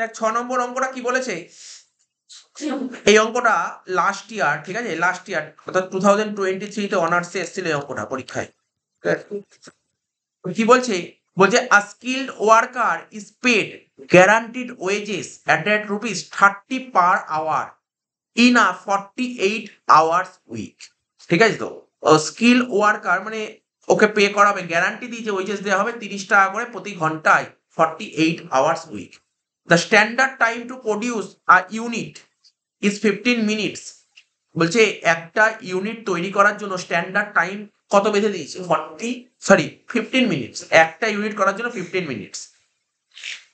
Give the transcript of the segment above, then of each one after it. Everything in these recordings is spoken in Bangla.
দেখ ছ নম্বর অঙ্কটা কি বলেছে এই অঙ্কটা লাস্ট ইয়ার ঠিক আছে লাস্ট ইয়ার অর্থাৎ টু থাউজেন্ড টোয়েন্টি থ্রিতে অনার্সে এসেছিল এই অঙ্কটা পরীক্ষায় কি বলছে বলছে a skilled worker is paid guaranteed wages at that rupees thirty per hour in a forty eight hours week ঠিক আছে তো স্কিল ওয়ার্কার মানে ওকে পে করাবে গ্যারান্টি দিয়েছে ওয়েজেস দেওয়া হবে তিরিশ টাকা করে প্রতি ঘন্টায় forty eight hours week the standard time to produce a unit is fifteen minutes বলছে একটা ইউনিট তৈরি করার জন্য স্ট্যান্ডার্ড টাইম কত বেঁধে দিয়েছে ফর্টি সরি ফিফটিন মিনিটস একটা ইউনিট করার জন্য ফিফটিন মিনিটস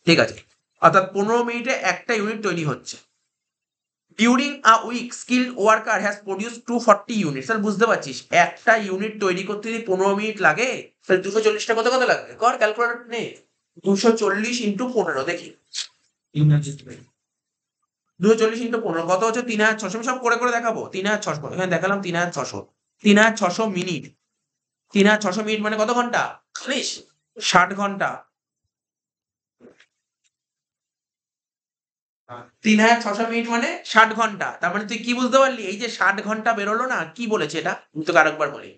ঠিক আছে অর্থাৎ পনেরো মিনিটে একটা ইউনিট তৈরি হচ্ছে during a week skill worker has produce two forty unit sir বুঝতে পারছিস একটা ইউনিট তৈরি করতে যদি পনেরো মিনিট লাগে তাহলে দুশো চল্লিশটা কত কত লাগবে কর ক্যালকুলেটর নে দুশো চল্লিশ ইন্টু পনেরো দেখি দুশো চল্লিশ ইন্টু পনেরো কত হচ্ছে তিন হাজার ছশো সব করে করে দেখাবো তিন হাজার ছশো এখানে দেখালাম তিন হাজার ছশো তিন হাজার ছশো মিনিট তিন হাজার ছশো মিনিট মানে কত ঘন্টা খালিশ ষাট ঘন্টা তিন হাজার ছশো মিনিট মানে ষাট ঘন্টা তার মানে তুই কি বুঝতে পারলি এই যে ষাট ঘন্টা বেরোলো না কি বলেছে এটা আমি তোকে আরেকবার বলি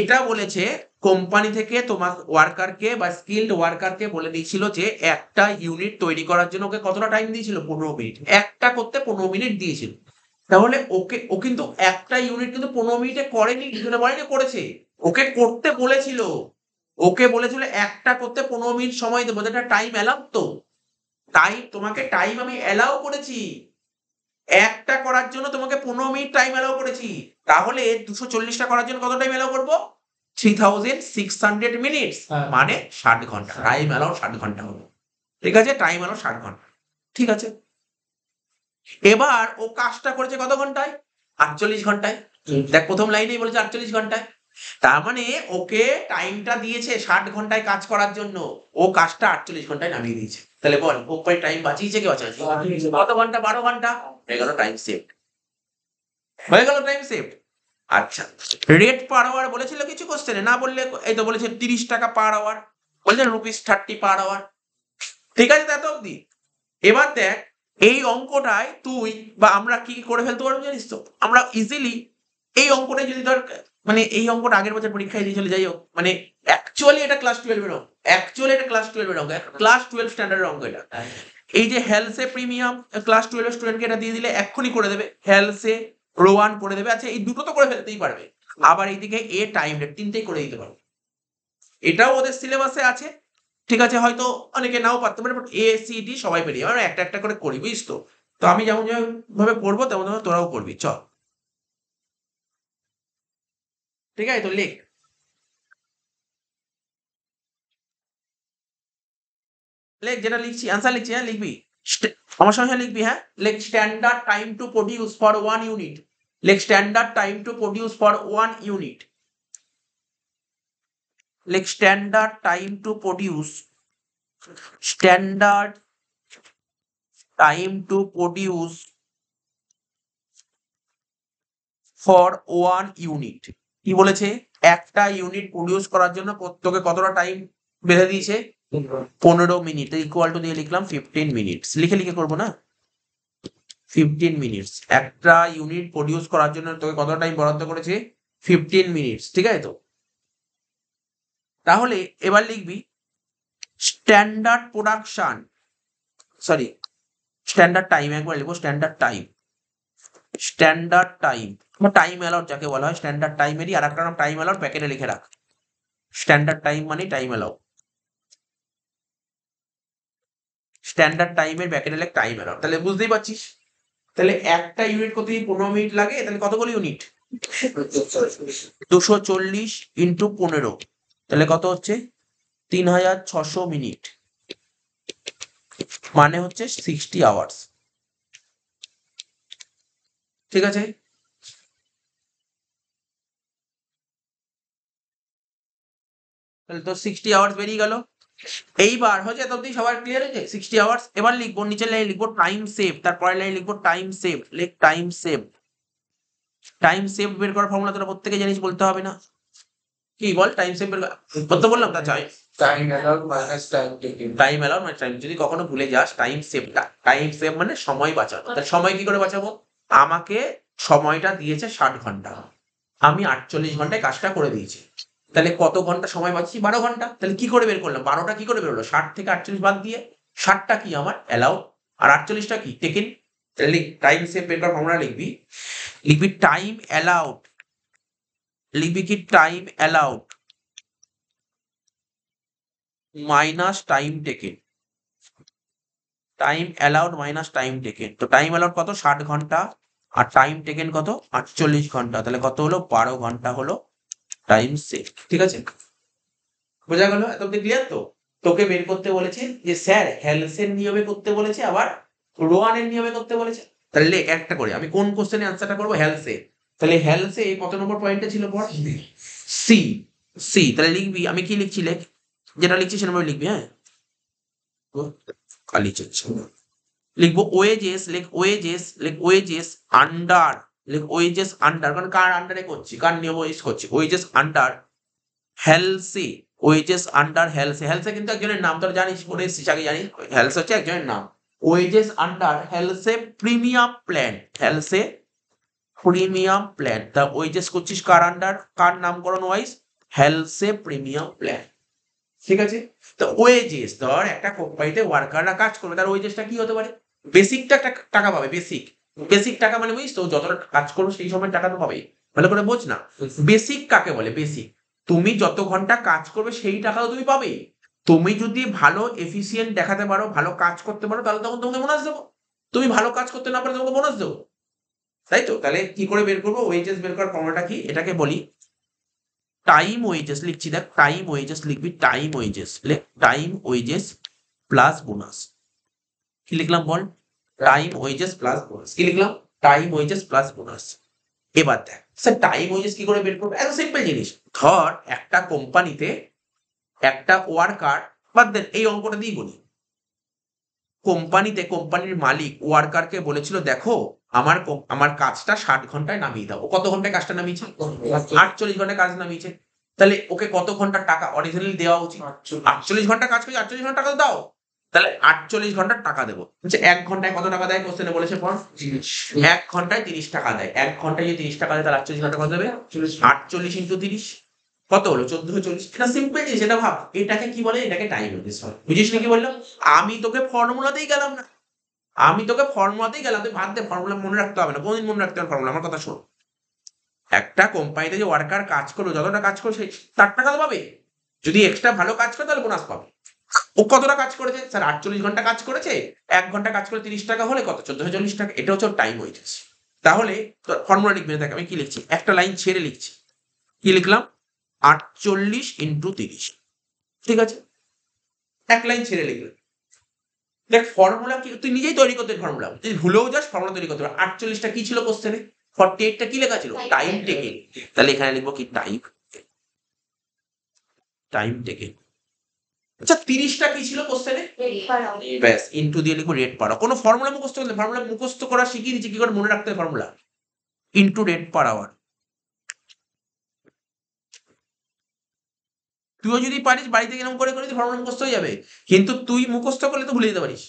এটা বলেছে কোম্পানি থেকে তোমার ওয়ার্কারকে বা স্কিল্ড ওয়ার্কারকে বলে দিয়েছিল যে একটা ইউনিট তৈরি করার জন্য ওকে কতটা টাইম দিয়েছিল পনেরো মিনিট একটা করতে পনেরো মিনিট দিয়েছিল তাহলে ওকে ও কিন্তু একটা ইউনিট কিন্তু পনেরো মিনিটে করেনি দুজনে বলেনি করেছে ওকে করতে বলেছিল ওকে বলেছিল একটা করতে পনেরো মিনিট সময় দেবো যেটা টাইম অ্যালাউ তো টাইম তোমাকে টাইম আমি অ্যালাউ করেছি একটা করার জন্য তোমাকে পনেরো মিনিট টাইম এলাও করেছি তাহলে দুশো চল্লিশটা করার জন্য কত টাইম এলাও করবো three thousand six hundred minutes মানে ষাট ঘন্টা টাইম অ্যালাউ ষাট ঘন্টা হবে ঠিক আছে টাইম অ্যালাউ ষাট ঘন্টা ঠিক আছে এবার ও কাজটা করেছে কত ঘন্টায় আটচল্লিশ ঘন্টায় দেখ প্রথম লাইনেই বলেছে আটচল্লিশ ঘন্টায় তার মানে ওকে টাইমটা দিয়েছে ষাট ঘন্টায় কাজ করার জন্য ও কাজটা আটচল্লিশ ঘন্টায় নামিয়ে দিয়েছে তাহলে বল ভোগ টাইম বাঁচিয়েছে কি বাঁচাইছে কত ঘন্টা বারো ঘন্টা হয়ে গেল টাইম সেভ হয়ে গেল টাইম সেভ আচ্ছা রেট পার আওয়ার বলেছিল কিছু কোশ্চেনে না বললে এই তো বলেছে তিরিশ টাকা পার আওয়ার বলছে রুপিস থার্টি পার আওয়ার ঠিক আছে এত অব্দি এবার দেখ এই অঙ্কটায় তুই বা আমরা কি করে ফেলতে পারবো জানিস তো আমরা ইজিলি এই অঙ্কটায় যদি ধর মানে এই অঙ্কটা আগের বছর পরীক্ষায় চলে যাই হোক মানে অ্যাকচুয়ালি এটা ক্লাস টুয়েলভের অঙ্ক অ্যাকচুয়ালি এটা ক্লাস টুয়েলভের অঙ্ক ক্লাস টুয়েলভ স্ট্যান্ডার্ডের অঙ্ক এটা এই যে হেলসে প্রিমিয়াম ক্লাস টুয়েলভ স্টুডেন্টকে এটা দিয়ে দিলে এক্ষুনি করে দেবে হেলসে রোয়ান করে দেবে আচ্ছা এই দুটো তো করে ফেলতেই পারবে আবার এইদিকে এ টাইম রেট তিনটেই করে দিতে পারবে এটাও ওদের সিলেবাসে আছে ঠিক আছে হয়তো অনেকে নাও পারতে পারে বাট এ সি ডি সবাই পেরিয়ে একটা একটা করে করি বুঝতো তো আমি যেমন যেমন ভাবে পড়বো তেমন তেমন তোরাও করবি চল ठीक है तो लिख লিখ যেটা লিখছি आंसर লিখছি হ্যাঁ লিখবি আমার সঙ্গে লিখবি হ্যাঁ লেখ standard time to produce for one unit লেখ standard time to produce for one unit লেখ standard time to produce standard time to produce for one unit কি বলেছে একটা ইউনিট প্রডিউস করার জন্য তোকে কতটা টাইম বেঁধে দিয়েছে পনেরো মিনিট ইকুয়াল টু দিয়ে লিখলাম ফিফটিন মিনিটস লিখে লিখে করবো না ফিফটিন মিনিটস একটা ইউনিট প্রডিউস করার জন্য তোকে কত টাইম বরাদ্দ করেছে ফিফটিন মিনিটস ঠিক আছে তো তাহলে এবার লিখবি standard production sorry standard time একবার লিখবো standard time standard time time allowed যাকে বলা হয় স্ট্যান্ডার্ড টাইমেরই আর একটা নাম টাইম অ্যালাউড প্যাকেটে লিখে রাখ স্ট্যান্ডার্ড টাইম মানে টাইম অ্যালাউড স্ট্যান্ডার্ড টাইমের প্যাকেটে লেখ টাইম অ্যালাউড তাহলে বুঝতেই পারছিস তাহলে একটা ইউনিট কত পনেরো মিনিট লাগে তাহলে কতগুলো ইউনিট দুশো চল্লিশ ইন্টু পনেরো তাহলে কত হচ্ছে তিন হাজার ছশো মিনিট মানে হচ্ছে সিক্সটি আওয়ার্স ঠিক আছে সিক্সটি আওয়ার্স বেরিয়ে এইবার সবার ক্লিয়ার হয়েছে সিক্সটি আওয়ার্স এবার লিখবো লিখবো টাইম সেভ লাইন লিখবো টাইম সেভ লেখ টাইম সেভ টাইম সেভ বের করার তোরা প্রত্যেকে জানিস বলতে হবে না কি বল টাইম বললাম তা টাইম টাইম মানে টাইম যদি কখনো ভুলে যাস টাইম টা টাইম সেভ মানে সময় বাঁচানো সময় কি করে বাঁচাবো আমাকে সময়টা দিয়েছে ষাট ঘন্টা আমি আটচল্লিশ ঘন্টায় কাজটা করে দিয়েছি তাহলে কত ঘন্টা সময় পাচ্ছি বারো ঘন্টা তাহলে কি করে বের করলাম বারোটা কি করে বের হলো ষাট থেকে আটচল্লিশ বাদ দিয়ে ষাটটা কি আমার অ্যালাউ আর আটচল্লিশটা কি টেকেন টাইম সেভ বের ফর্মুলা লিখবি লিখবি টাইম অ্যালাউড লিখবি কি time allowed minus time taken time allowed minus time taken তো টাইম অ্যালাউড কত ষাট ঘন্টা আর টাইম টেকেন কত আটচল্লিশ ঘন্টা তাহলে কত হলো বারো ঘন্টা হলো টাইম সেভ ঠিক আছে বোঝা গেল এত ক্লিয়ার তো তোকে বের করতে বলেছে যে স্যার হেলসের নিয়মে করতে বলেছে আবার রোয়ানের নিয়মে করতে বলেছে তাহলে একটা করে আমি কোন কোশ্চেনে আনসারটা করবো হেলসে তাহলে হেলসে কত নম্বর পয়েন্টে ছিল পর সি সি তাহলে লিখবি আমি কি লিখছি লেখ যেটা লিখছি সেরকম লিখবি হ্যাঁ খালি চলছে লিখবো ওয়েজেস লেখ ওয়েজেস লেখ ওয়েজেস আন্ডার লেখ ওয়েজেস আন্ডার কারণ কার আন্ডারে করছি কার নিয়ম ওয়েজ করছি wages under Halsey wages under Halsey Halsey কিন্তু একজনের নাম তো জানিস পড়ে এসেছিস জানিস হেলস হচ্ছে একজনের নাম wages under Halsey premium plan Halsey premium plan তা ওয়েজেস করছিস কার আন্ডার কার নামকরণ ওয়াইজ হেলসে প্রিমিয়াম প্ল্যান ঠিক আছে তো ওয়েজেস ধর একটা কোম্পানিতে ওয়ার্কাররা কাজ করবে তার ওয়েজেসটা কি হতে পারে বেসিকটা একটা টাকা পাবে বেসিক বেসিক টাকা মানে বুঝিস তো যতটা কাজ করো সেই সময় টাকা তো পাবেই ভালো করে বোঝ না বেসিক কাকে বলে বেসিক তুমি যত ঘন্টা কাজ করবে সেই টাকাও তুমি পাবে তুমি যদি ভালো এফিসিয়েন্ট দেখাতে পারো ভালো কাজ করতে পারো তাহলে তখন তোমাকে বোনাস দেবো তুমি ভালো কাজ করতে না পারো তোমাকে বোনাস দেবো তাই তো তাহলে কি করে বের করবো ওয়েজেস বের করার ফর্মুলাটা কি এটাকে বলি টাইম ওয়েজেস লিখছি দেখ টাইম ওয়েজেস লিখবি টাইম ওয়েজেস লেখ টাইম ওয়েজেস প্লাস বোনাস কি লিখলাম বল টাইম ওয়েজেস প্লাস বোনাস কি লিখলাম টাইম ওয়েজেস প্লাস বোনাস এবার দেখ স্যার টাইম ওয়েজেস কি করে বের করবো এত সিম্পল জিনিস ধর একটা কোম্পানিতে একটা ওয়ার্কার বাদ দেন এই অঙ্কটা দিই বলি কোম্পানিতে কোম্পানির মালিক ওয়ার্কারকে বলেছিল দেখো আমার আমার কাজটা ষাট ঘন্টায় নামিয়ে দাও ও কত ঘন্টায় কাজটা নামিয়েছে আটচল্লিশ ঘন্টায় কাজ নামিয়েছে তাহলে ওকে কত ঘন্টা টাকা অরিজিনালি দেওয়া উচিত আটচল্লিশ ঘন্টা কাজ করি আটচল্লিশ ঘন্টা টাকা দাও তাহলে আটচল্লিশ ঘন্টার টাকা দেবো এক ঘন্টায় কত টাকা দেয় কোশ্চেনে বলেছে পর এক ঘন্টায় তিরিশ টাকা দেয় এক ঘন্টায় যদি তিরিশ টাকা দেয় তাহলে আটচল্লিশ ঘন্টা কত দেবে আটচল্লিশ ইন্টু তিরিশ কত হলো চোদ্দ চল্লিশ এটা সিম্পল জিনিস এটা ভাব এটাকে কি বলে এটাকে টাইম বুঝিস না কি বললাম আমি তোকে ফর্মুলাতেই গেলাম না আমি তোকে ফর্মুলাতেই গেলাম তুই ভাত দিয়ে ফর্মুলা মনে রাখতে হবে না কোনদিন মনে রাখতে হবে ফর্মুলা আমার কথা শোন একটা কোম্পানিতে যে ওয়ার্কার কাজ করলো যতটা কাজ করলো সেই তার টাকা তো পাবে যদি এক্সট্রা ভালো কাজ করে তাহলে বোনাস পাবে ও কতটা কাজ করেছে স্যার আটচল্লিশ ঘন্টা কাজ করেছে এক ঘন্টা কাজ করে তিরিশ টাকা হলে কত চোদ্দশো চল্লিশ টাকা এটা হচ্ছে টাইম হয়ে যাচ্ছে তাহলে ফর্মুলা লিখবে দেখ আমি কি লিখছি একটা লাইন ছেড়ে লিখছি কি লিখলাম আটচল্লিশ ইন্টু তিরিশ ঠিক আছে এক লাইন ছেড়ে লিখলাম দেখ ফর্মুলা কি তুই নিজেই তৈরি করতে ফর্মুলা তুই ভুলেও যাস ফর্মুলা তৈরি করতে পারো আটচল্লিশটা কি ছিল কোশ্চেনে ফর্টি এইটটা কি লেখা ছিল টাইম টেকে তাহলে এখানে লিখবো কি টাইম টাইম টেকে আচ্ছা তিরিশটা কি ছিল কোশ্চেনে ব্যাস ইনটু দিয়ে লিখবো রেট পাড়া কোনো ফর্মুলা মুখস্থ করলে ফর্মুলা মুখস্ত করা শিখিয়ে দিচ্ছে কি করে মনে রাখতে formula into rate per hour তুইও যদি পারিস বাড়িতে কিরম করে করে ফর্মুলা মুখস্থ হয়ে যাবে কিন্তু তুই মুখস্থ করলে তো ভুলে যেতে পারিস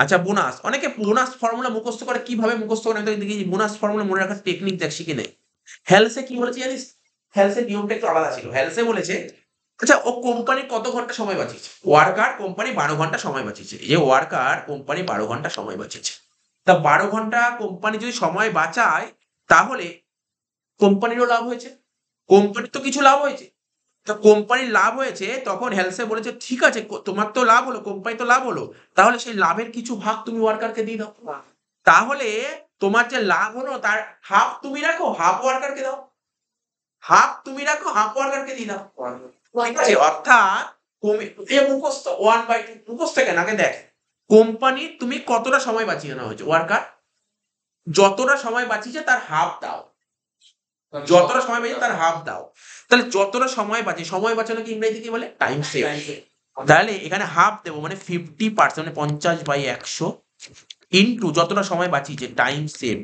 আচ্ছা বোনাস অনেকে বোনাস ফর্মুলা মুখস্থ করে কিভাবে মুখস্থ করে আমি দেখি বোনাস ফর্মুলা মনে রাখার টেকনিক দেখ শিখে নেই হেলসে কি বলেছে জানিস হেলসে নিয়মটা একটু আলাদা ছিল হ্যালসে বলেছে আচ্ছা ও কোম্পানি কত ঘন্টা সময় বাঁচিয়েছে ওয়ার্কার কোম্পানি বারো ঘন্টা সময় বাঁচিয়েছে যে ওয়ার্কার কোম্পানি বারো ঘন্টা সময় বাঁচিয়েছে তা বারো ঘন্টা কোম্পানি যদি সময় বাঁচায় তাহলে কোম্পানিরও লাভ হয়েছে কোম্পানির তো কিছু লাভ হয়েছে তো কোম্পানির লাভ হয়েছে তখন হেলসে বলেছে ঠিক আছে তোমার তো লাভ হলো কোম্পানি তো লাভ হলো তাহলে সেই লাভের কিছু ভাগ তুমি ওয়ার্কারকে দিয়ে দাও তাহলে তোমার যে লাভ হলো তার হাফ তুমি রাখো হাফ ওয়ার্কারকে দাও হাফ তুমি রাখো হাফ ওয়ার্কারকে দিয়ে দাও ঠিক আছে অর্থাৎ এ মুখস্থ ওয়ান বাই টু মুখস্থ কেন আগে দেখ কোম্পানি তুমি কতটা সময় বাঁচিয়ে নেওয়া হয়েছে ওয়ার্কার যতটা সময় বাঁচিয়েছে তার হাফ দাও যতটা সময় বাঁচিয়েছে তার হাফ দাও তাহলে যতটা সময় বাঁচে সময় বাঁচানো কি ইংরেজিতে কি বলে টাইম সেভ তাহলে এখানে হাফ দেবো মানে ফিফটি পার্সেন্ট মানে পঞ্চাশ বাই একশো ইন্টু যতটা সময় বাঁচিয়েছে time save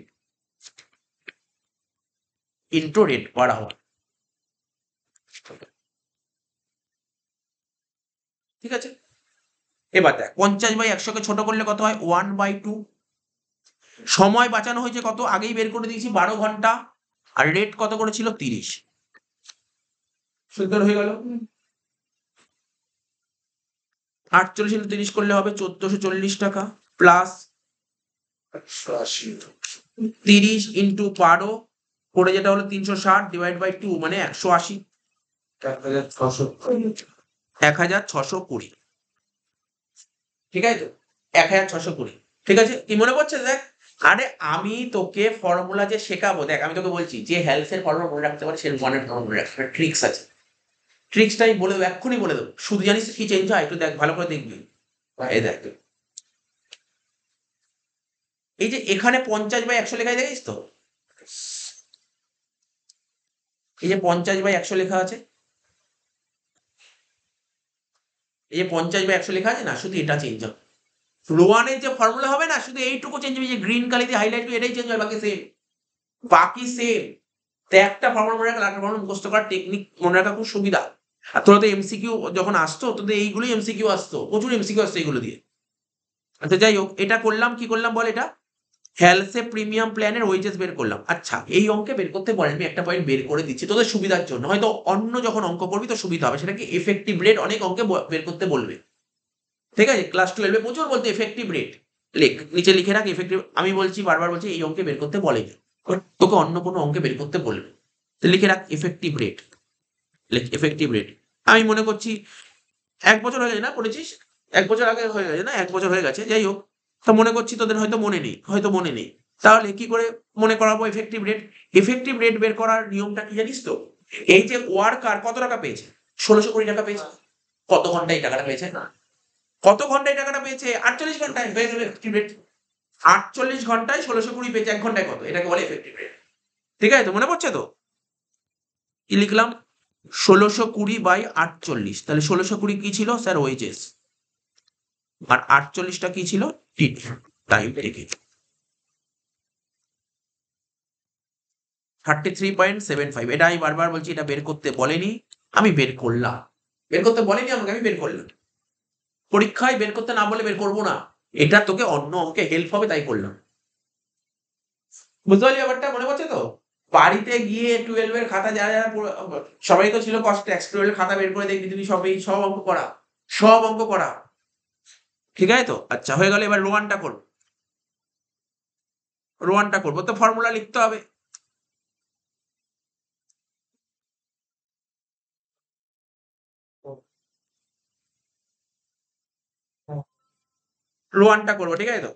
into rate per hour ঠিক আছে এবার দেখ পঞ্চাশ বাই একশোকে ছোট করলে কত হয় ওয়ান বাই টু সময় বাঁচানো হয়েছে কত আগেই বের করে দিয়েছি বারো ঘন্টা আর রেট কত করেছিল তিরিশ সুন্দর হয়ে গেল আটচল্লিশ ইন্টু তিরিশ করলে হবে চোদ্দশো চল্লিশ টাকা প্লাস তিরিশ ইন্টু বারো করে যেটা হলো তিনশো ষাট ডিভাইড বাই টু মানে একশো আশি এক হাজার ছশো কুড়ি ঠিক আছে এক হাজার ছশো কুড়ি ঠিক আছে কি মনে পড়ছে দেখ আরে আমি তোকে ফর্মুলা যে শেখাবো দেখ আমি তোকে বলছি যে হেলথের ফর্মুলা মনে রাখতে পারে সে অনেক ফর্মুলা রাখতে ট্রিক্স আছে ট্রিক্সটা আমি বলে দেবো এক্ষুনি বলে দেবো শুধু জানিস কি চেঞ্জ হয় একটু দেখ ভালো করে দেখবি হ্যাঁ। এই দেখ এই যে এখানে পঞ্চাশ বাই একশো লেখায় দেখিস তো এই যে পঞ্চাশ বাই একশো লেখা আছে এই যে পঞ্চাশ বাই একশো লেখা আছে না শুধু এটা চেঞ্জ হবে রোয়ানের যে ফর্মুলা হবে না শুধু এইটুকু চেঞ্জ হবে যে গ্রিন কালি দিয়ে হাইলাইট এটাই চেঞ্জ হবে বাকি সেম বাকি সেম তো একটা ফর্মুলা মনে রাখা একটা ফর্মুলা মুখস্থ করার টেকনিক মনে রাখা খুব সুবিধা হ্যাঁ, তোরা তো এমসিকিউ যখন আসতো তোদের এইগুলোই এমসিকিউ আসতো প্রচুর এমসিকিউ আসতো এইগুলো দিয়ে আচ্ছা যাই হোক এটা করলাম কি করলাম বল এটা হ্যালসে প্রিমিয়াম প্ল্যানের ওয়েজেস বের করলাম আচ্ছা এই অঙ্কে বের করতে বলেন আমি একটা পয়েন্ট বের করে দিচ্ছি তোদের সুবিধার জন্য হয়তো অন্য যখন অঙ্ক করবি তো সুবিধা হবে সেটাকে এফেক্টিভ রেট অনেক অঙ্কে বের করতে বলবে ঠিক আছে ক্লাস টুয়েলভে প্রচুর বলতে এফেক্টিভ রেট লেখ নিচে লিখে রাখ এফেক্টিভ আমি বলছি বারবার বলছি এই অঙ্কে বের করতে বলে তোকে অন্য কোনো অঙ্কে বের করতে বলবে লিখে রাখ effective rate like effective rate আমি মনে করছি এক বছর হয়ে গেছে না পড়েছিস এক বছর আগে হয়ে গেছে না এক বছর হয়ে গেছে যাই হোক তা মনে করছি তোদের হয়তো মনে নেই হয়তো মনে নেই তাহলে কি করে মনে করাবো এফেক্টিভ রেট এফেক্টিভ রেট বের করার নিয়মটা কি জানিস তো এই যে ওয়ার্কার কত টাকা পেয়েছে ষোলোশো কোটি টাকা পেয়েছে কত ঘন্টায় টাকাটা পেয়েছে কত ঘন্টায় টাকাটা পেয়েছে আটচল্লিশ ঘন্টায় হয়ে গেল এফেক্টিভ রেট আটচল্লিশ ঘন্টায় ষোলোশো কুড়ি পেয়েছে এক ঘন্টায় কত এটাকে বলে এফেক্টিভ রেট ঠিক আছে তো মনে পড়ছে তো কি লিখলাম ষোলোশো কুড়ি বাই আটচল্লিশ তাহলে ষোলোশো কুড়ি কি ছিল স্যার ওয়েজেস আর আটচল্লিশটা কি ছিল টিট টাইম থেকে thirty three point seven five এটা আমি বারবার বলছি এটা বের করতে বলেনি আমি বের করলাম বের করতে বলেনি আমাকে আমি বের করলাম পরীক্ষায় বের করতে না বলে বের করবো না এটা তোকে অন্য অঙ্কে হেল্প হবে তাই করলাম বুঝতে পারলি ব্যাপারটা মনে পড়ছে তো বাড়িতে গিয়ে এর খাতা যারা যারা সবাই তো ছিল কষ্ট টুয়েলভ টুয়েলভের খাতা বের করে দেখবি তুমি সবই সব অঙ্ক করা সব অঙ্ক করা ঠিক আছে তো আচ্ছা হয়ে গেল এবার রোয়ানটা করবো রোয়ানটা করবো তো ফর্মুলা লিখতে হবে রোয়ানটা করবো ঠিক আছে তো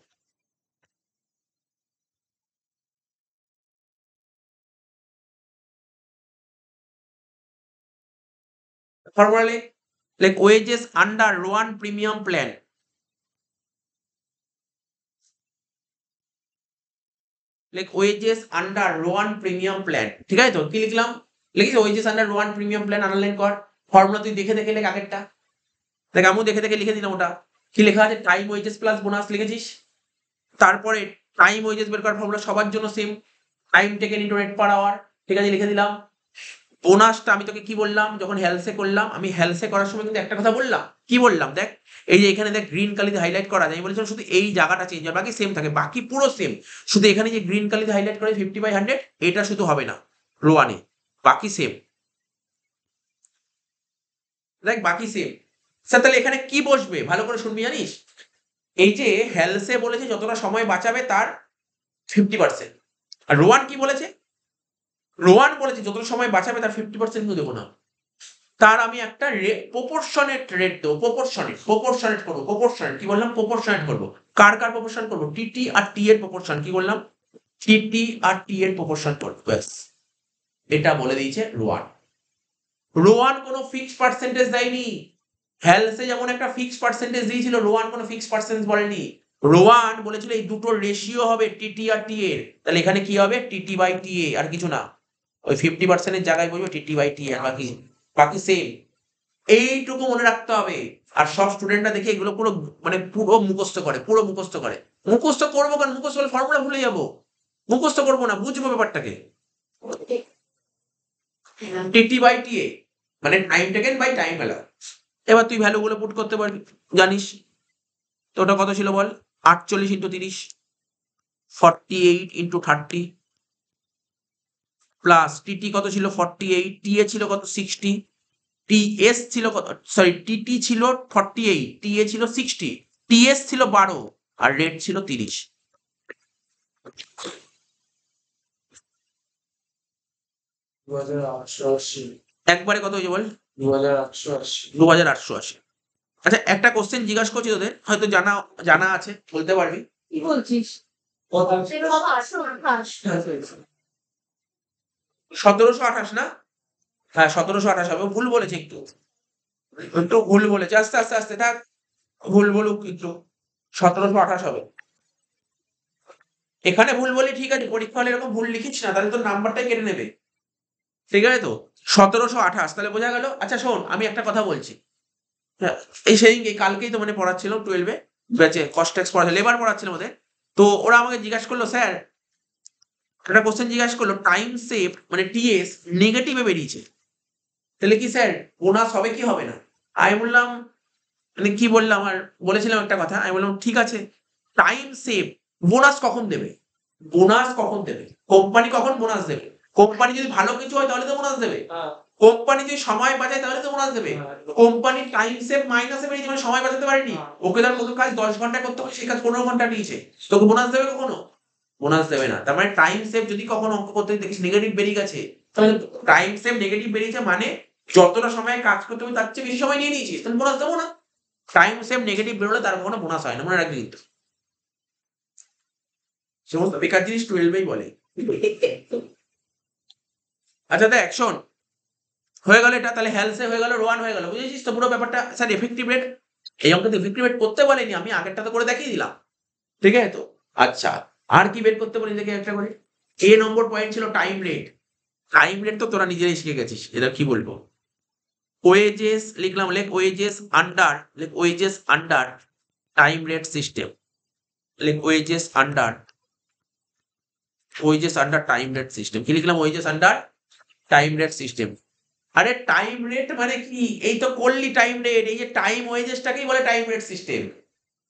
formally like wages under one premium plan like wages under one premium plan ঠিক আছে তো কি লিখলাম লিখিস wages under one premium plan আনলাইন কর ফর্মুলা তুই দেখে দেখে লেখ আগেরটা দেখ আমিও দেখে দেখে লিখে দিলাম ওটা কি লেখা আছে টাইম ওয়েজেস প্লাস বোনাস লিখেছিস তারপরে টাইম ওয়েজেস বের করার ফর্মুলা সবার জন্য same time taken into rate per hour ঠিক আছে লিখে দিলাম বোনাসটা আমি তোকে কি বললাম যখন হ্যালসে করলাম আমি হ্যালসে করার সময় কিন্তু একটা কথা বললাম কি বললাম দেখ এই যে এখানে দেখ গ্রিন কালিতে হাইলাইট করা যায় আমি বলেছিলাম শুধু এই জায়গাটা চেঞ্জ হবে বাকি সেম থাকে বাকি পুরো সেম শুধু এখানে যে গ্রিন কালিতে হাইলাইট করা ফিফটি বাই হান্ড্রেড এটা শুধু হবে না রোয়ানে বাকি সেম দেখ বাকি সেম স্যার তাহলে এখানে কি বসবে ভালো করে শুনবি জানিস এই যে হ্যালসে বলেছে যতটা সময় বাঁচাবে তার ফিফটি পার্সেন্ট আর রোয়ান কি বলেছে রোয়ান বলেছে যত সময় বাঁচাবে তার ফিফটি পার্সেন্ট দেবো না তার আমি একটা প্রপোর্শনেট রেট দেবো প্রপোর্শনেট প্রপোর্শনেট করবো প্রপোর্শনেট কি বললাম প্রপোর্শনেট করবো কার কার প্রপোর্শন করবো টিটি আর টি এর প্রপোর্শন কি বললাম টিটি আর টি এর প্রপোর্শন করবো ব্যাস এটা বলে দিয়েছে রোয়ান রোয়ান কোনো ফিক্সড পার্সেন্টেজ দেয়নি হ্যালসে যেমন একটা ফিক্সড পার্সেন্টেজ দিয়েছিল রোয়ান কোনো ফিক্সড পার্সেন্টেজ বলেনি রোয়ান বলেছিল এই দুটো রেশিও হবে টিটি আর টি এর তাহলে এখানে কি হবে টিটি বাই টি এ আর কিছু না ওই ফিফটি পার্সেন্টের জায়গায় বসবে টিটি বাই টি আর বাকি বাকি সেম এইটুকু মনে রাখতে হবে আর সব স্টুডেন্টরা দেখে এগুলো পুরো মানে পুরো মুখস্থ করে পুরো মুখস্থ করে মুখস্থ করবো কারণ মুখস্থ করে ফর্মুলা ভুলে যাবো মুখস্থ করবো না বুঝবো ব্যাপারটাকে টিটি বাই টি এ মানে time taken by time allow এবার তুই ভ্যালুগুলো পুট করতে পারবি জানিস তো ওটা কত ছিল বল আটচল্লিশ ইন্টু তিরিশ forty eight into thirty plus TT কত ছিল ফর্টি এইট টিএ ছিল কত সিক্সটি টিএস ছিল কত সরি টিটি ছিল ফর্টি এইট টিএ ছিল সিক্সটি টিএস ছিল বারো আর রেট ছিল তিরিশ একবারে কত হয়েছে বল দু হাজার আটশো আশি আচ্ছা একটা কোশ্চেন জিজ্ঞাসা করছি তোদের হয়তো জানা জানা আছে বলতে পারবি কি বলছিস সতেরোশো আঠাশ না হ্যাঁ সতেরোশো আঠাশ হবে ভুল বলেছে একটু একটু ভুল বলেছে আস্তে আস্তে আস্তে থাক ভুল বলুক একটু সতেরোশো আঠাশ হবে এখানে ভুল বলি ঠিক আছে পরীক্ষা হলে এরকম ভুল লিখিস না তাহলে তোর নাম্বারটাই কেটে নেবে ঠিক আছে তো সতেরোশো আঠাশ তাহলে বোঝা গেল আচ্ছা শোন আমি একটা কথা বলছি হ্যাঁ, এই সেই কালকেই তো মানে পড়াচ্ছিলাম টুয়েলভে ব্যাচে কস্টেক্স পড়াচ্ছিল লেবার পড়াচ্ছিল ওদের তো ওরা আমাকে জিজ্ঞাসা করলো স্যার একটা কোশ্চেন জিজ্ঞাসা করলো টাইম সেভ মানে টিএস নেগেটিভে বেরিয়েছে তাহলে কি স্যার বোনাস হবে কি হবে না আমি বললাম মানে কি বললাম আর বলেছিলাম একটা কথা আমি বললাম ঠিক আছে টাইম সেভ বোনাস কখন দেবে বোনাস কখন দেবে কোম্পানি কখন বোনাস দেবে কোম্পানি যদি ভালো কিছু হয় তাহলে তো বোনাস দেবে কোম্পানি হ্যাঁ। যদি সময় বাঁচায় তাহলে তো বোনাস দেবে কোম্পানি টাইম সেভ মাইনাসে বেরিয়েছে মানে সময় বাঁচাতে পারেনি হ্যাঁ। ওকে তার কোনো কাজ দশ ঘন্টা করতে হবে সেই কাজ পনেরো ঘন্টা নিয়েছে তোকে বোনাস দেবে কখনো বোনাস দেবে না তার মানে টাইম সেভ যদি কখনো অঙ্ক করতে দেখিস নেগেটিভ বেরিয়ে গেছে তাহলে টাইম সেভ নেগেটিভ বেরিয়েছে মানে যতটা সময় কাজ করতে হবে তার চেয়ে বেশি সময় নিয়ে নিয়েছিস তাহলে বোনাস দেবো না টাইম সেভ নেগেটিভ বেরোলে তার কখনো বোনাস হয় না মনে রাখবি কিন্তু সমস্ত বেকার জিনিস টুয়েলভেই বলে আচ্ছা দেখ শোন হয়ে গেল এটা তাহলে হেলসে হয়ে গেল রোয়ান হয়ে গেল বুঝেছিস তো পুরো ব্যাপারটা স্যার এফেক্টিভ রেট এই অঙ্কতে এফেক্টিভ রেট করতে বলেনি আমি আগেরটা তো করে দেখিয়ে দিলাম ঠিক আছে তো আচ্ছা আর কি বের করতে পারিস দেখে একটা করে এ নম্বর পয়েন্ট ছিল টাইম রেট টাইম রেট তো তোরা নিজেরাই শিখে গেছিস এটা কি বলবো ওয়েজেস লিখলাম লেখ ওয়েজেস আন্ডার লেখ wages under time rate system লেখ wages under wages under time rate system কি লিখলাম wages under time rate system আরে টাইম রেট মানে কি এই তো করলি টাইম রেট এই যে টাইম ওয়েজেসটাকেই বলে টাইম রেট সিস্টেম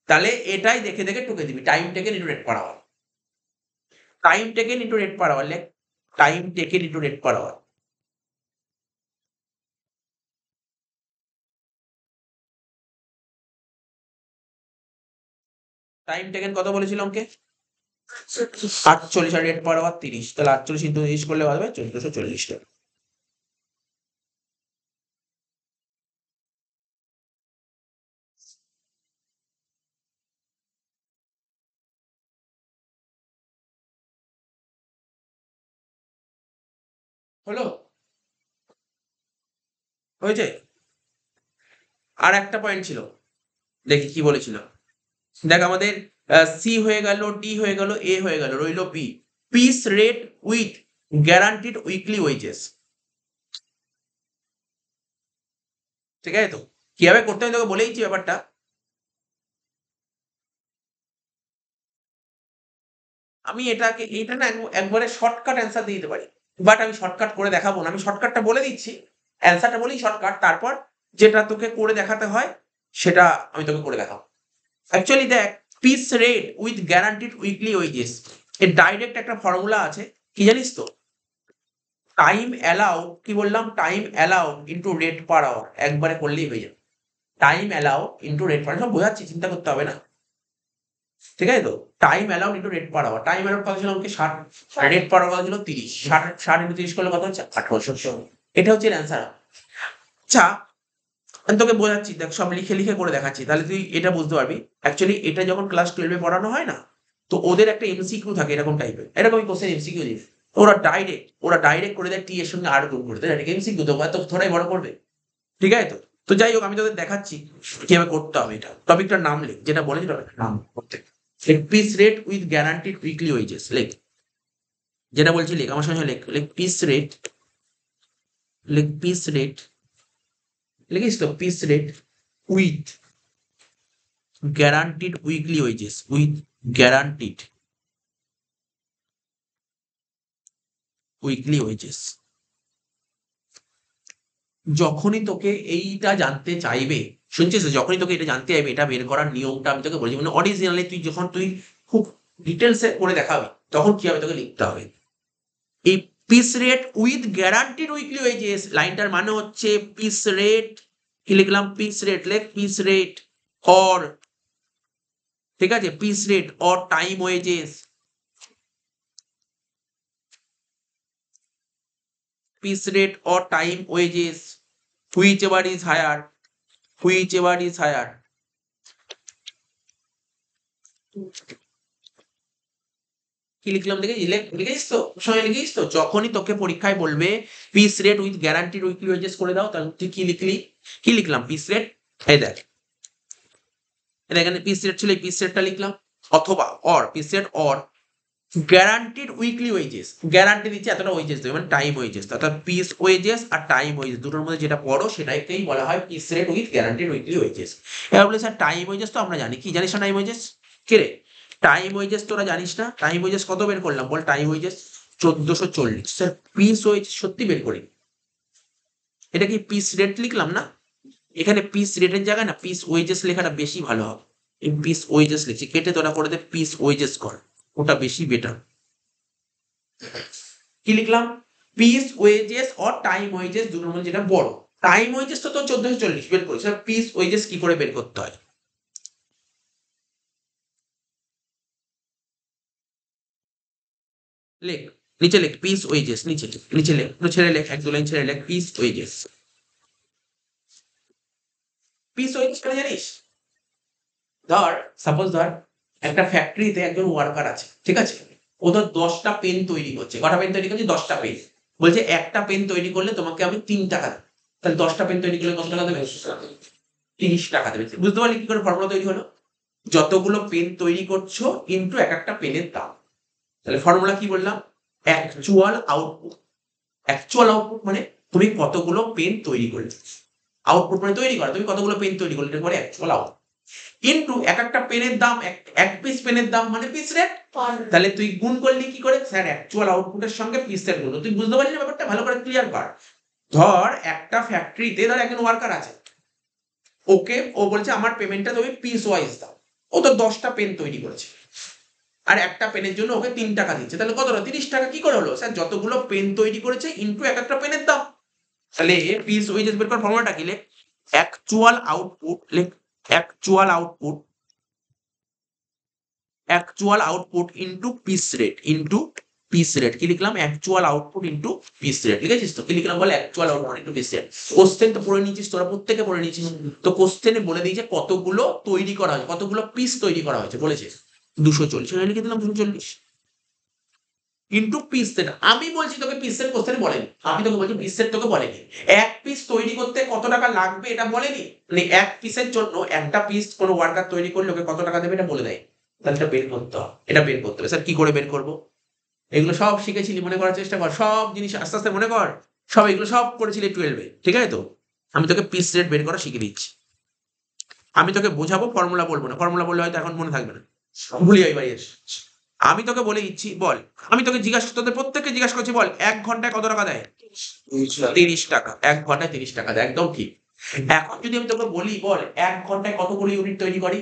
তাহলে এটাই দেখে দেখে টুকে দিবি টাইমটাকে রিনোরেট করা হয় time taken into rate per hour like time taken into rate per hour. Time taken কত বলেছিল অঙ্কে আটচল্লিশ আর রেট পার আবার তিরিশ তাহলে আটচল্লিশ ইন্টু তিরিশ করলে হবে চোদ্দশো চল্লিশ টাকা হলো হয়েছে আর একটা পয়েন্ট ছিল দেখি কি বলেছিল দেখ আমাদের সি হয়ে গেল ডি হয়ে গেল এ হয়ে গেল রইল পি piece rate with guaranteed weekly wages ঠিক আছে তো কিভাবে করতে হবে তোকে বলেইছি ব্যাপারটা আমি এটাকে এটা না একবারে শর্টকাট অ্যান্সার দিয়ে দিতে পারি বাট আমি শর্টকাট করে দেখাবো না আমি শর্টকাটটা বলে দিচ্ছি অ্যান্সারটা বলি শর্টকাট তারপর যেটা তোকে করে দেখাতে হয় সেটা আমি তোকে করে দেখাবো অ্যাকচুয়ালি দেখ piece rate with guaranteed weekly wages এর ডাইরেক্ট একটা ফর্মুলা আছে কি জানিস তো টাইম অ্যালাউ কি বললাম time allow into rate per hour একবারে করলেই হয়ে যাবে time allow into rate per সব বোঝাচ্ছি চিন্তা করতে হবে না ঠিক আছে তো time allowed into rate per hour time allowed পাওয়া ছিল আমাকে ষাট রেট পার আওয়ার ছিল তিরিশ ষাট ষাট ইন্টু তিরিশ করলে কত হচ্ছে আঠারোশো এটা হচ্ছে অ্যান্সার আচ্ছা আমি তোকে বোঝাচ্ছি দেখ সব লিখে লিখে করে দেখাচ্ছি তাহলে তুই এটা বুঝতে পারবি অ্যাকচুয়ালি এটা যখন ক্লাস টুয়েলভে পড়ানো হয় না তো ওদের একটা এমসিকিউ থাকে এরকম টাইপের এরকমই কোশ্চেন এমসিকিউ দিস ওরা ডাইরেক্ট ওরা ডাইরেক্ট করে দেয় টি এর সঙ্গে আর গ্রুপ করে দেয় এমসিকিউ তো এত থোড়াই বড় করবে ঠিক আছে তো তো যাই হোক আমি তোদের দেখাচ্ছি কিভাবে করতে হবে এটা টপিকটার নাম লেখ যেটা বলেছিল নাম করতে লেগ piece rate with guaranteed weekly wages লেখ যেটা বলছি লেখ আমার সঙ্গে লেখ লেগ পিস রেট লেগ পিস রেট লিখিস তো piece rate with guaranteed weekly wages with guaranteed weekly wages যখনই তোকে এইটা জানতে চাইবে শুনছিস যখনই তোকে এটা জানতে চাইবে এটা বের করার নিয়মটা আমি তোকে বলছি মানে অরিজিনালি তুই যখন তুই খুব ডিটেলসে করে দেখাবি তখন কি হবে তোকে লিখতে হবে এই piece rate with guaranteed weekly wages লাইনটার মানে হচ্ছে পিস রেট কি লিখলাম পিস রেট লেখ পিস রেট অর ঠিক আছে piece rate or time wages piece rate or time wages whichever is higher whichever is higher কি লিখলাম দেখে লিখেছিস তো সময় লিখিস তো যখনই তোকে পরীক্ষায় বলবে piece rate with guaranteed weekly wages করে দাও তাহলে তুই কি লিখলি কি লিখলাম পিস রেট এই দেখ এখানে পিস রেট ছিল এই পিস রেটটা লিখলাম অথবা or piece rate or guaranteed weekly wages guarantee দিচ্ছে এতটা ওয়েজেস দেবে মানে টাইম ওয়েজেস অর্থাৎ পিস ওয়েজেস আর টাইম ওয়েজেস দুটোর মধ্যে যেটা পড়ো সেটাকেই বলা হয় piece rate with guaranteed weekly wages এবার বলে স্যার টাইম ওয়েজেস তো আমরা জানি কি জানিস না টাইম ওয়েজেস রে টাইম ওয়েজেস তোরা জানিস না টাইম ওয়েজেস কত বের করলাম বল টাইম ওয়েজেস চোদ্দশো চল্লিশ স্যার পিস ওয়েজেস সত্যি বের করি এটা কি পিস রেট লিখলাম না এখানে পিস রেটের জায়গায় না পিস ওয়েজেস লেখাটা বেশি ভালো হবে পিস ওয়েজেস লিখছি কেটে তোরা করে দে পিস ওয়েজেস কর ওটা বেশি বেটার কি লিখলাম piece wages or time wages দুটোর মধ্যে যেটা বড় টাইম ওয়েজেস তো চোদ্দশো চল্লিশ বের করেছি পিস ওয়েজেস কি করে বের করতে হয় লেখ নিচে লেখ পিস ওয়েজেস নিচে লেখ নিচে লেখ ছেড়ে লেখ এক দু লাইন ছেড়ে লেখ পিস ওয়েজেস পিস ওয়েজেস কেন জানিস ধর সাপোজ ধর একটা ফ্যাক্টরিতে একজন ওয়ার্কার আছে ঠিক আছে ও ধর দশটা পেন তৈরি করছে কটা পেন তৈরি করছে দশটা পেন বলছে একটা পেন তৈরি করলে তোমাকে আমি তিন টাকা দেবো তাহলে দশটা পেন তৈরি করলে কত টাকা দেবে তিরিশ টাকা দেবে বুঝতে পারলি কি করে ফর্মুলা তৈরি হলো যতগুলো পেন তৈরি করছো ইন্টু এক একটা পেনের দাম তাহলে ফর্মুলা কি বললাম অ্যাকচুয়াল আউটপুট অ্যাকচুয়াল আউটপুট মানে তুমি কতগুলো পেন তৈরি করলে আউটপুট মানে তৈরি করা তুমি কতগুলো পেন তৈরি করলে এটা পরে অ্যাকচুয়াল আউটপুট ইন্টু এক একটা পেনের দাম এক পিস পেনের দাম মানে পিস রেট তাহলে তুই গুণ করলি কি করে স্যার অ্যাকচুয়াল আউটপুটের সঙ্গে পিস রেট গুণ তুই বুঝতে পারলি ব্যাপারটা ভালো করে ক্লিয়ার কর ধর একটা ফ্যাক্টরিতে ধর একজন ওয়ার্কার আছে ওকে ও বলছে আমার পেমেন্টটা তুমি পিস ওয়াইজ দাও ও তো দশটা পেন তৈরি করেছে আর একটা পেনের জন্য ওকে তিন টাকা দিচ্ছে তাহলে কত তিরিশ টাকা কি করে হলো স্যার যতগুলো পেন তৈরি করেছে ইন্টু এক একটা পেনের দাম তাহলে পিস ওয়াইজ বের করার ফর্মুলাটা কি লেখ অ্যাকচুয়াল আউটপুট লেখ actual output actual output into piece rate into piece rate কি লিখলাম actual output into piece rate ঠিক আছিস তো কি লিখলাম বলে actual output into piece rate question তো পড়ে নিয়েছিস তোরা প্রত্যেকে পড়ে নিয়েছিস তো কোশ্চেনে বলে দিয়েছে কতগুলো তৈরি করা হয়েছে কতগুলো পিস তৈরি করা হয়েছে বলেছে দুশো চল্লিশ লিখে দিলাম দুশো চল্লিশ ইন্টু পিস সেট আমি বলছি তোকে পিস সেট কোশ্চেন বলেনি আমি তোকে বলছি পিস সেট তোকে বলেনি এক পিস তৈরি করতে কত টাকা লাগবে এটা বলেনি মানে এক পিসের জন্য একটা পিস কোনো ওয়ার্কার তৈরি করলে ওকে কত টাকা দেবে এটা বলে দেয় তাহলে এটা বের করতে হবে এটা বের করতে হবে স্যার কি করে বের করবো এগুলো সব শিখেছিলি মনে করার চেষ্টা কর সব জিনিস আস্তে আস্তে মনে কর সব এগুলো সব করেছিলি টুয়েলভে ঠিক আছে তো আমি তোকে পিস রেট বের করা শিখে দিচ্ছি আমি তোকে বোঝাবো ফর্মুলা বলবো না ফর্মুলা বললে হয়তো এখন মনে থাকবে না ভুলি হয় বাড়ি আমি তোকে বলে দিচ্ছি বল আমি তোকে জিজ্ঞাসা তোদের প্রত্যেককে জিজ্ঞাসা করছি বল এক ঘন্টায় কত টাকা দেয় তিরিশ টাকা এক ঘন্টায় তিরিশ টাকা দেয় একদম ঠিক এখন যদি আমি তোকে বলি বল এক ঘন্টায় কতগুলো ইউনিট তৈরি করি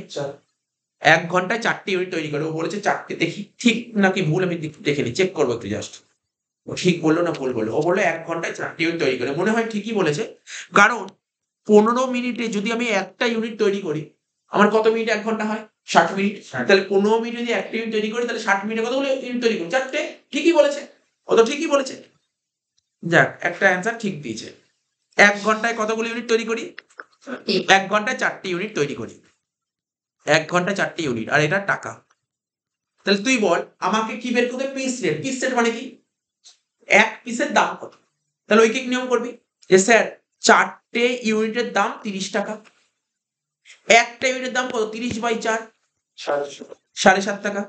এক ঘন্টায় চারটি ইউনিট তৈরি করে ও বলেছে চারটি দেখি ঠিক নাকি ভুল আমি দেখে নিই চেক করবো একটু জাস্ট ও ঠিক বললো না ভুল বললো ও বললো এক ঘন্টায় চারটি ইউনিট তৈরি করে মনে হয় ঠিকই বলেছে কারণ পনেরো মিনিটে যদি আমি একটা ইউনিট তৈরি করি আমার কত মিনিট এক ঘন্টা হয় ষাট মিনিট তাহলে পনেরো মিনিট যদি একটা ইউনিট তৈরি করি তাহলে ষাট কথা বলে ইউনিট তৈরি করি চারটে ঠিকই বলেছে ও তো ঠিকই বলেছে যাক একটা অ্যান্সার ঠিক দিয়েছে এক ঘন্টায় কতগুলো ইউনিট তৈরি করি এক ঘন্টায় চারটি ইউনিট তৈরি করি এক ঘন্টায় চারটি ইউনিট আর এটা টাকা তাহলে তুই বল আমাকে কি বের করবে পিস রেট পিস রেট মানে কি এক পিসের দাম কত তাহলে ওই কি নিয়ম করবি যে স্যার চারটে ইউনিটের দাম তিরিশ টাকা একটা ইউনিটের দাম কত তিরিশ বাই চার সাড়ে সাত টাকা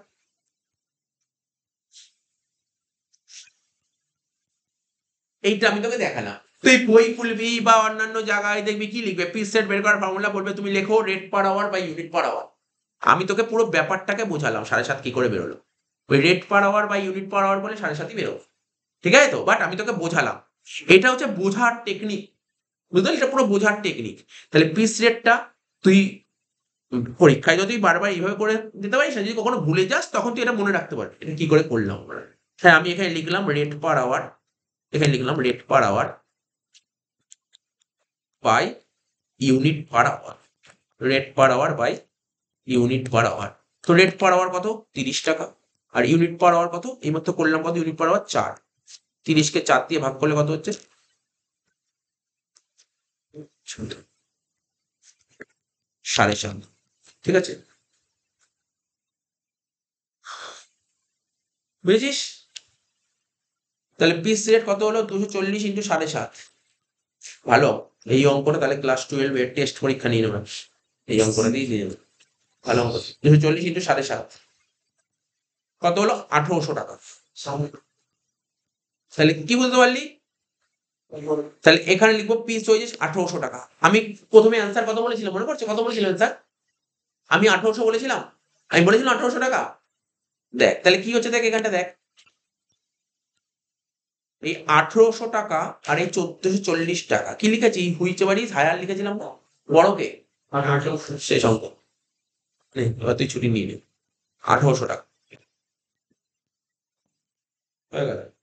এইটা আমি তোকে দেখালাম তুই বই খুলবি বা অন্যান্য জায়গায় দেখবি কি লিখবে পিস সেট বের করার ফর্মুলা বলবে তুমি লেখো রেট পার আওয়ার বা ইউনিট পার আওয়ার আমি তোকে পুরো ব্যাপারটাকে বোঝালাম সাড়ে সাত কি করে বেরোলো ওই রেট পার আওয়ার বা ইউনিট পার আওয়ার বলে সাড়ে সাতই বেরোলো ঠিক আছে তো বাট আমি তোকে বোঝালাম এটা হচ্ছে বোঝার টেকনিক বুঝতে এটা পুরো বোঝার টেকনিক তাহলে পিস রেটটা তুই পরীক্ষায় যদি বারবার এইভাবে করে দিতে পারিস যদি কখনো ভুলে যাস তখন তুই এটা মনে রাখতে পারবি এটা কি করে করলাম হ্যাঁ আমি এখানে লিখলাম রেট পার আওয়ার এখানে লিখলাম rate per hour by unit per hour rate per hour by unit per hour তো রেট পার আওয়ার কত তিরিশ টাকা আর ইউনিট পার আওয়ার কত এইমাত্র করলাম কত ইউনিট পার আওয়ার চার তিরিশকে চার দিয়ে ভাগ করলে কত হচ্ছে সাড়ে সাত ঠিক আছে বুঝেছিস তাহলে পিস রেট কত হলো দুশো চল্লিশ ইন্টু সাড়ে সাত ভালো এই অঙ্কটা তাহলে ক্লাস টুয়েলভ এর টেস্ট পরীক্ষা নিয়ে নেবে এই অঙ্কটা দিয়ে দিয়ে ভালো অঙ্ক দুশো চল্লিশ ইন্টু সাড়ে সাত কত হলো আঠারোশো টাকা তাহলে কি বুঝতে পারলি তাহলে এখানে লিখবো পিস হয়েছে আঠারোশো টাকা আমি প্রথমে অ্যান্সার কত বলেছিলাম মনে করছে কত বলেছিলাম অ্যান্সার আমি আঠারোশো বলেছিলাম আমি বলেছিলাম আঠারোশো টাকা দেখ তাহলে কি হচ্ছে দেখ এখানটা দেখ এই আঠারোশো টাকা আর এই চোদ্দশো চল্লিশ টাকা কি লিখেছি হুইচে বাড়ি হায়ার লিখেছিলাম না বড়কে শেষ অঙ্ক এবার তুই ছুটি নিয়ে নে আঠারোশো টাকা হয়ে গেল